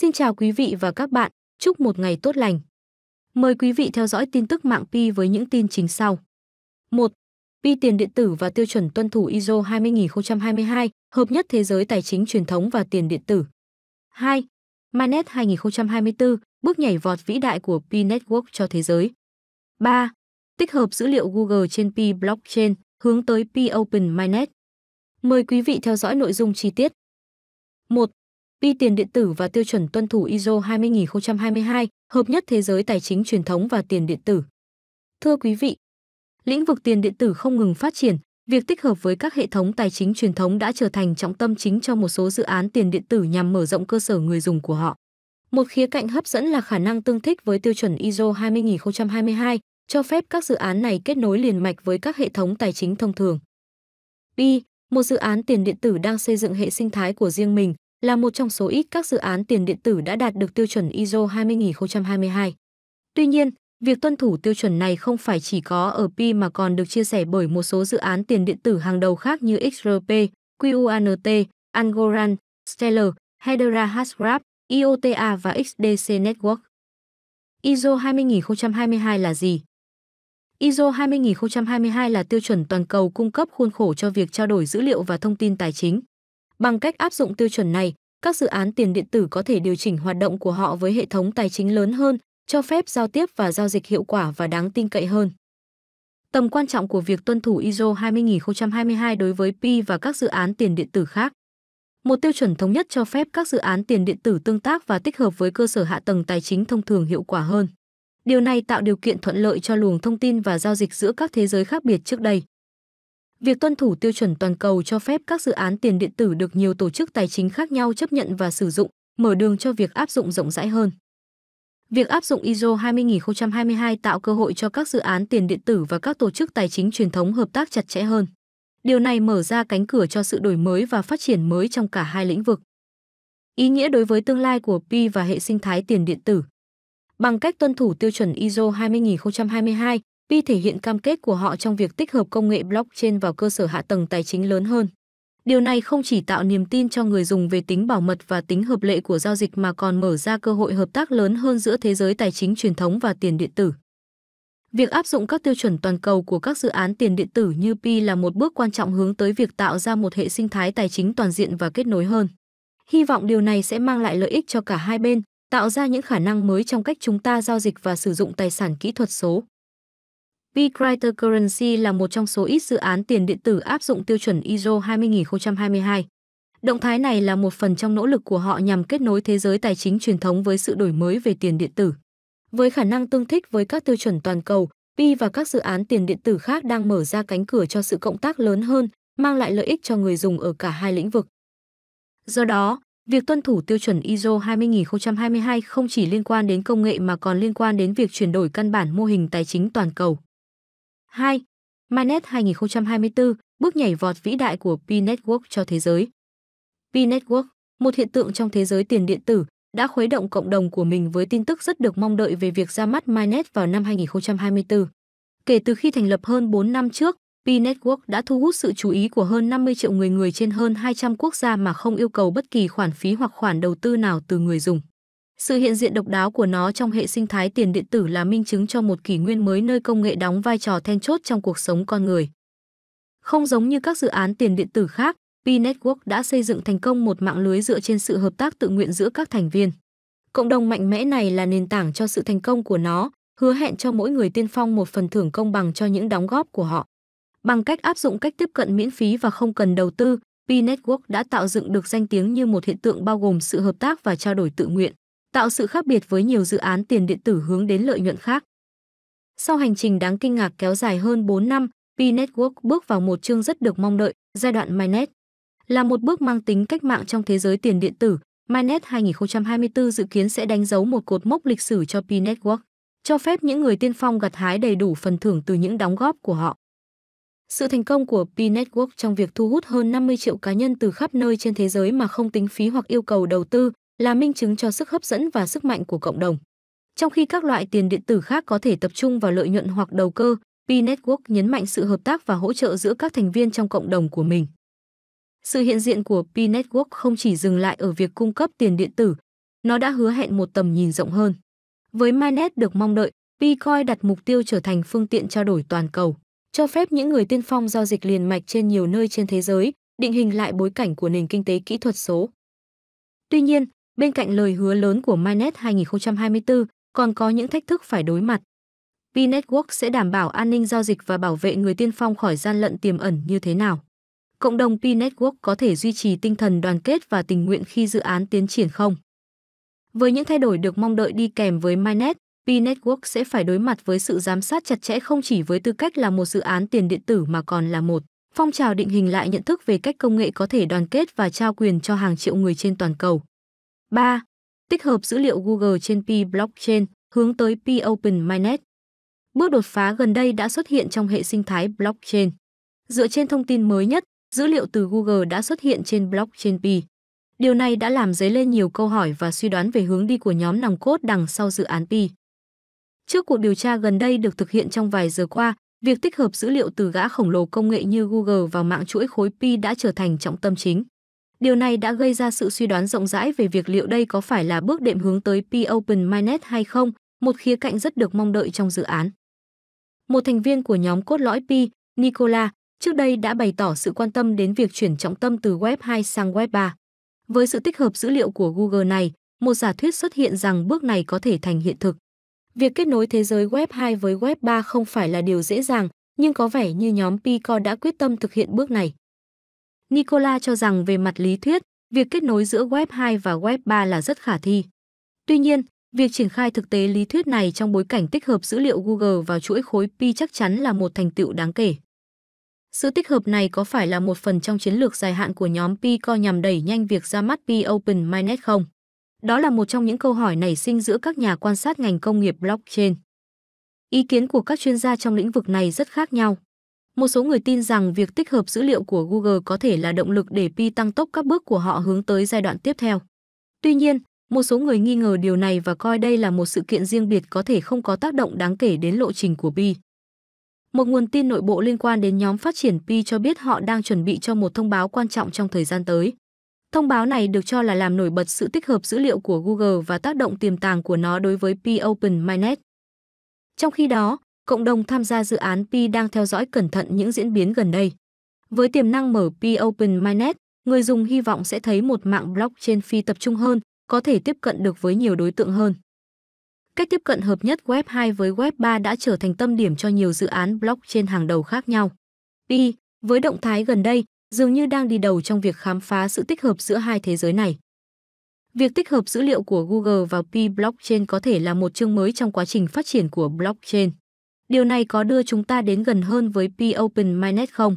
Xin chào quý vị và các bạn, chúc một ngày tốt lành. Mời quý vị theo dõi tin tức mạng Pi với những tin chính sau. 1. Pi tiền điện tử và tiêu chuẩn tuân thủ ISO 20022, hợp nhất thế giới tài chính truyền thống và tiền điện tử. 2. Manet 2024, bước nhảy vọt vĩ đại của Pi Network cho thế giới. 3. Tích hợp dữ liệu Google trên Pi Blockchain, hướng tới Pi Open Mainnet. Mời quý vị theo dõi nội dung chi tiết. 1 bi tiền điện tử và tiêu chuẩn tuân thủ ISO 20022, hợp nhất thế giới tài chính truyền thống và tiền điện tử. Thưa quý vị, lĩnh vực tiền điện tử không ngừng phát triển, việc tích hợp với các hệ thống tài chính truyền thống đã trở thành trọng tâm chính cho một số dự án tiền điện tử nhằm mở rộng cơ sở người dùng của họ. Một khía cạnh hấp dẫn là khả năng tương thích với tiêu chuẩn ISO 20022, cho phép các dự án này kết nối liền mạch với các hệ thống tài chính thông thường. B. Một dự án tiền điện tử đang xây dựng hệ sinh thái của riêng mình, là một trong số ít các dự án tiền điện tử đã đạt được tiêu chuẩn ISO 20022. Tuy nhiên, việc tuân thủ tiêu chuẩn này không phải chỉ có ở Pi mà còn được chia sẻ bởi một số dự án tiền điện tử hàng đầu khác như XRP, QUANT, Angoran, Stellar, Hedera Hashgraph, IOTA và XDC Network. ISO 20022 là gì? ISO 20022 là tiêu chuẩn toàn cầu cung cấp khuôn khổ cho việc trao đổi dữ liệu và thông tin tài chính. Bằng cách áp dụng tiêu chuẩn này, các dự án tiền điện tử có thể điều chỉnh hoạt động của họ với hệ thống tài chính lớn hơn, cho phép giao tiếp và giao dịch hiệu quả và đáng tin cậy hơn. Tầm quan trọng của việc tuân thủ ISO 20022 đối với Pi và các dự án tiền điện tử khác. Một tiêu chuẩn thống nhất cho phép các dự án tiền điện tử tương tác và tích hợp với cơ sở hạ tầng tài chính thông thường hiệu quả hơn. Điều này tạo điều kiện thuận lợi cho luồng thông tin và giao dịch giữa các thế giới khác biệt trước đây việc tuân thủ tiêu chuẩn toàn cầu cho phép các dự án tiền điện tử được nhiều tổ chức tài chính khác nhau chấp nhận và sử dụng, mở đường cho việc áp dụng rộng rãi hơn. Việc áp dụng ISO 20022 tạo cơ hội cho các dự án tiền điện tử và các tổ chức tài chính truyền thống hợp tác chặt chẽ hơn. Điều này mở ra cánh cửa cho sự đổi mới và phát triển mới trong cả hai lĩnh vực. Ý nghĩa đối với tương lai của Pi và hệ sinh thái tiền điện tử. Bằng cách tuân thủ tiêu chuẩn ISO 20022, Bi thể hiện cam kết của họ trong việc tích hợp công nghệ blockchain vào cơ sở hạ tầng tài chính lớn hơn. Điều này không chỉ tạo niềm tin cho người dùng về tính bảo mật và tính hợp lệ của giao dịch mà còn mở ra cơ hội hợp tác lớn hơn giữa thế giới tài chính truyền thống và tiền điện tử. Việc áp dụng các tiêu chuẩn toàn cầu của các dự án tiền điện tử như Pi là một bước quan trọng hướng tới việc tạo ra một hệ sinh thái tài chính toàn diện và kết nối hơn. Hy vọng điều này sẽ mang lại lợi ích cho cả hai bên, tạo ra những khả năng mới trong cách chúng ta giao dịch và sử dụng tài sản kỹ thuật số. B-Cryptocurrency là một trong số ít dự án tiền điện tử áp dụng tiêu chuẩn ISO 20022. Động thái này là một phần trong nỗ lực của họ nhằm kết nối thế giới tài chính truyền thống với sự đổi mới về tiền điện tử. Với khả năng tương thích với các tiêu chuẩn toàn cầu, Pi và các dự án tiền điện tử khác đang mở ra cánh cửa cho sự cộng tác lớn hơn, mang lại lợi ích cho người dùng ở cả hai lĩnh vực. Do đó, việc tuân thủ tiêu chuẩn ISO 20022 không chỉ liên quan đến công nghệ mà còn liên quan đến việc chuyển đổi căn bản mô hình tài chính toàn cầu. 2. Manet 2024, bước nhảy vọt vĩ đại của P-Network cho thế giới. P-Network, một hiện tượng trong thế giới tiền điện tử, đã khuấy động cộng đồng của mình với tin tức rất được mong đợi về việc ra mắt MyNet vào năm 2024. Kể từ khi thành lập hơn 4 năm trước, P-Network đã thu hút sự chú ý của hơn 50 triệu người người trên hơn 200 quốc gia mà không yêu cầu bất kỳ khoản phí hoặc khoản đầu tư nào từ người dùng. Sự hiện diện độc đáo của nó trong hệ sinh thái tiền điện tử là minh chứng cho một kỷ nguyên mới nơi công nghệ đóng vai trò then chốt trong cuộc sống con người. Không giống như các dự án tiền điện tử khác, P-Network đã xây dựng thành công một mạng lưới dựa trên sự hợp tác tự nguyện giữa các thành viên. Cộng đồng mạnh mẽ này là nền tảng cho sự thành công của nó, hứa hẹn cho mỗi người tiên phong một phần thưởng công bằng cho những đóng góp của họ. Bằng cách áp dụng cách tiếp cận miễn phí và không cần đầu tư, P-Network đã tạo dựng được danh tiếng như một hiện tượng bao gồm sự hợp tác và trao đổi tự nguyện tạo sự khác biệt với nhiều dự án tiền điện tử hướng đến lợi nhuận khác. Sau hành trình đáng kinh ngạc kéo dài hơn 4 năm, P-Network bước vào một chương rất được mong đợi, giai đoạn MyNet. Là một bước mang tính cách mạng trong thế giới tiền điện tử, MyNet 2024 dự kiến sẽ đánh dấu một cột mốc lịch sử cho P-Network, cho phép những người tiên phong gặt hái đầy đủ phần thưởng từ những đóng góp của họ. Sự thành công của P-Network trong việc thu hút hơn 50 triệu cá nhân từ khắp nơi trên thế giới mà không tính phí hoặc yêu cầu đầu tư là minh chứng cho sức hấp dẫn và sức mạnh của cộng đồng. Trong khi các loại tiền điện tử khác có thể tập trung vào lợi nhuận hoặc đầu cơ, P-Network nhấn mạnh sự hợp tác và hỗ trợ giữa các thành viên trong cộng đồng của mình. Sự hiện diện của P-Network không chỉ dừng lại ở việc cung cấp tiền điện tử, nó đã hứa hẹn một tầm nhìn rộng hơn. Với MyNet được mong đợi, Bitcoin đặt mục tiêu trở thành phương tiện trao đổi toàn cầu, cho phép những người tiên phong giao dịch liền mạch trên nhiều nơi trên thế giới, định hình lại bối cảnh của nền kinh tế kỹ thuật số. Tuy nhiên, Bên cạnh lời hứa lớn của MyNet 2024, còn có những thách thức phải đối mặt. v sẽ đảm bảo an ninh giao dịch và bảo vệ người tiên phong khỏi gian lận tiềm ẩn như thế nào? Cộng đồng v có thể duy trì tinh thần đoàn kết và tình nguyện khi dự án tiến triển không? Với những thay đổi được mong đợi đi kèm với MyNet, v sẽ phải đối mặt với sự giám sát chặt chẽ không chỉ với tư cách là một dự án tiền điện tử mà còn là một phong trào định hình lại nhận thức về cách công nghệ có thể đoàn kết và trao quyền cho hàng triệu người trên toàn cầu. 3. Tích hợp dữ liệu Google trên P Blockchain hướng tới P Open Mainnet. Bước đột phá gần đây đã xuất hiện trong hệ sinh thái blockchain. Dựa trên thông tin mới nhất, dữ liệu từ Google đã xuất hiện trên blockchain P. Điều này đã làm dấy lên nhiều câu hỏi và suy đoán về hướng đi của nhóm nòng cốt đằng sau dự án P. Trước cuộc điều tra gần đây được thực hiện trong vài giờ qua, việc tích hợp dữ liệu từ gã khổng lồ công nghệ như Google vào mạng chuỗi khối P đã trở thành trọng tâm chính. Điều này đã gây ra sự suy đoán rộng rãi về việc liệu đây có phải là bước đệm hướng tới P-Open Minet hay không, một khía cạnh rất được mong đợi trong dự án. Một thành viên của nhóm cốt lõi P, Nicola, trước đây đã bày tỏ sự quan tâm đến việc chuyển trọng tâm từ Web 2 sang Web 3. Với sự tích hợp dữ liệu của Google này, một giả thuyết xuất hiện rằng bước này có thể thành hiện thực. Việc kết nối thế giới Web 2 với Web 3 không phải là điều dễ dàng, nhưng có vẻ như nhóm Pico đã quyết tâm thực hiện bước này. Nicola cho rằng về mặt lý thuyết, việc kết nối giữa Web 2 và Web 3 là rất khả thi. Tuy nhiên, việc triển khai thực tế lý thuyết này trong bối cảnh tích hợp dữ liệu Google vào chuỗi khối Pi chắc chắn là một thành tựu đáng kể. Sự tích hợp này có phải là một phần trong chiến lược dài hạn của nhóm Pico nhằm đẩy nhanh việc ra mắt Pi Open Mainnet không? Đó là một trong những câu hỏi nảy sinh giữa các nhà quan sát ngành công nghiệp blockchain. Ý kiến của các chuyên gia trong lĩnh vực này rất khác nhau. Một số người tin rằng việc tích hợp dữ liệu của Google có thể là động lực để Pi tăng tốc các bước của họ hướng tới giai đoạn tiếp theo. Tuy nhiên, một số người nghi ngờ điều này và coi đây là một sự kiện riêng biệt có thể không có tác động đáng kể đến lộ trình của Pi. Một nguồn tin nội bộ liên quan đến nhóm phát triển Pi cho biết họ đang chuẩn bị cho một thông báo quan trọng trong thời gian tới. Thông báo này được cho là làm nổi bật sự tích hợp dữ liệu của Google và tác động tiềm tàng của nó đối với Pi Open Mainnet. Trong khi đó, cộng đồng tham gia dự án Pi đang theo dõi cẩn thận những diễn biến gần đây. Với tiềm năng mở Pi Open Mainnet, người dùng hy vọng sẽ thấy một mạng blockchain phi tập trung hơn, có thể tiếp cận được với nhiều đối tượng hơn. Cách tiếp cận hợp nhất Web 2 với Web 3 đã trở thành tâm điểm cho nhiều dự án blockchain hàng đầu khác nhau. Pi, với động thái gần đây, dường như đang đi đầu trong việc khám phá sự tích hợp giữa hai thế giới này. Việc tích hợp dữ liệu của Google vào Pi blockchain có thể là một chương mới trong quá trình phát triển của blockchain. Điều này có đưa chúng ta đến gần hơn với P-Open Mainnet không?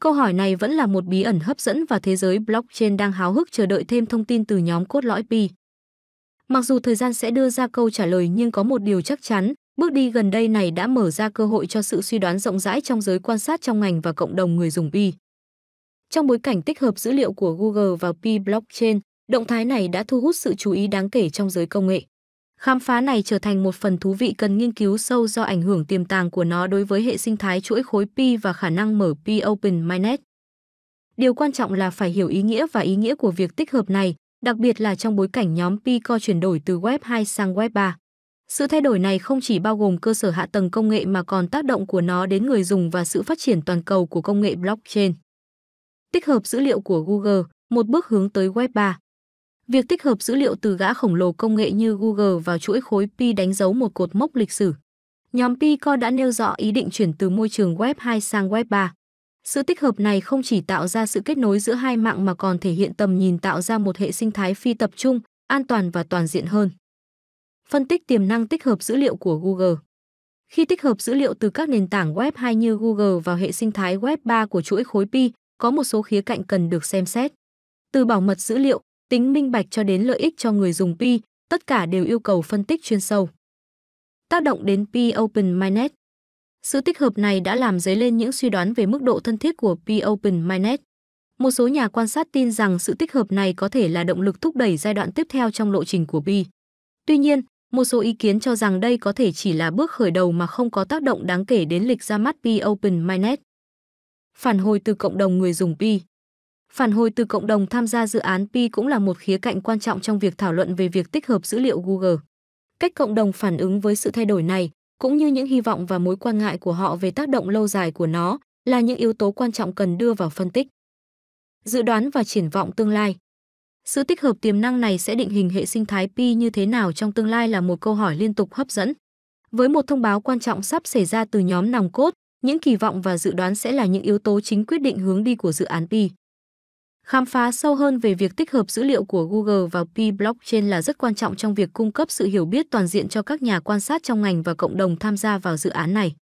Câu hỏi này vẫn là một bí ẩn hấp dẫn và thế giới blockchain đang háo hức chờ đợi thêm thông tin từ nhóm cốt lõi Pi. Mặc dù thời gian sẽ đưa ra câu trả lời nhưng có một điều chắc chắn, bước đi gần đây này đã mở ra cơ hội cho sự suy đoán rộng rãi trong giới quan sát trong ngành và cộng đồng người dùng Pi. Trong bối cảnh tích hợp dữ liệu của Google vào Pi blockchain, động thái này đã thu hút sự chú ý đáng kể trong giới công nghệ. Khám phá này trở thành một phần thú vị cần nghiên cứu sâu do ảnh hưởng tiềm tàng của nó đối với hệ sinh thái chuỗi khối Pi và khả năng mở Pi Open Mainnet. Điều quan trọng là phải hiểu ý nghĩa và ý nghĩa của việc tích hợp này, đặc biệt là trong bối cảnh nhóm Pi co chuyển đổi từ Web 2 sang Web 3. Sự thay đổi này không chỉ bao gồm cơ sở hạ tầng công nghệ mà còn tác động của nó đến người dùng và sự phát triển toàn cầu của công nghệ blockchain. Tích hợp dữ liệu của Google, một bước hướng tới Web 3. Việc tích hợp dữ liệu từ gã khổng lồ công nghệ như Google vào chuỗi khối Pi đánh dấu một cột mốc lịch sử. Nhóm Pi co đã nêu rõ ý định chuyển từ môi trường Web 2 sang Web 3. Sự tích hợp này không chỉ tạo ra sự kết nối giữa hai mạng mà còn thể hiện tầm nhìn tạo ra một hệ sinh thái phi tập trung, an toàn và toàn diện hơn. Phân tích tiềm năng tích hợp dữ liệu của Google Khi tích hợp dữ liệu từ các nền tảng Web 2 như Google vào hệ sinh thái Web 3 của chuỗi khối Pi, có một số khía cạnh cần được xem xét. Từ bảo mật dữ liệu, tính minh bạch cho đến lợi ích cho người dùng Pi, tất cả đều yêu cầu phân tích chuyên sâu. Tác động đến Pi Open Mainnet Sự tích hợp này đã làm dấy lên những suy đoán về mức độ thân thiết của Pi Open Mainnet. Một số nhà quan sát tin rằng sự tích hợp này có thể là động lực thúc đẩy giai đoạn tiếp theo trong lộ trình của Pi. Tuy nhiên, một số ý kiến cho rằng đây có thể chỉ là bước khởi đầu mà không có tác động đáng kể đến lịch ra mắt Pi Open Mainnet. Phản hồi từ cộng đồng người dùng Pi Phản hồi từ cộng đồng tham gia dự án Pi cũng là một khía cạnh quan trọng trong việc thảo luận về việc tích hợp dữ liệu Google. Cách cộng đồng phản ứng với sự thay đổi này, cũng như những hy vọng và mối quan ngại của họ về tác động lâu dài của nó, là những yếu tố quan trọng cần đưa vào phân tích. Dự đoán và triển vọng tương lai Sự tích hợp tiềm năng này sẽ định hình hệ sinh thái Pi như thế nào trong tương lai là một câu hỏi liên tục hấp dẫn. Với một thông báo quan trọng sắp xảy ra từ nhóm nòng cốt, những kỳ vọng và dự đoán sẽ là những yếu tố chính quyết định hướng đi của dự án Pi. Khám phá sâu hơn về việc tích hợp dữ liệu của Google vào P-Blockchain là rất quan trọng trong việc cung cấp sự hiểu biết toàn diện cho các nhà quan sát trong ngành và cộng đồng tham gia vào dự án này.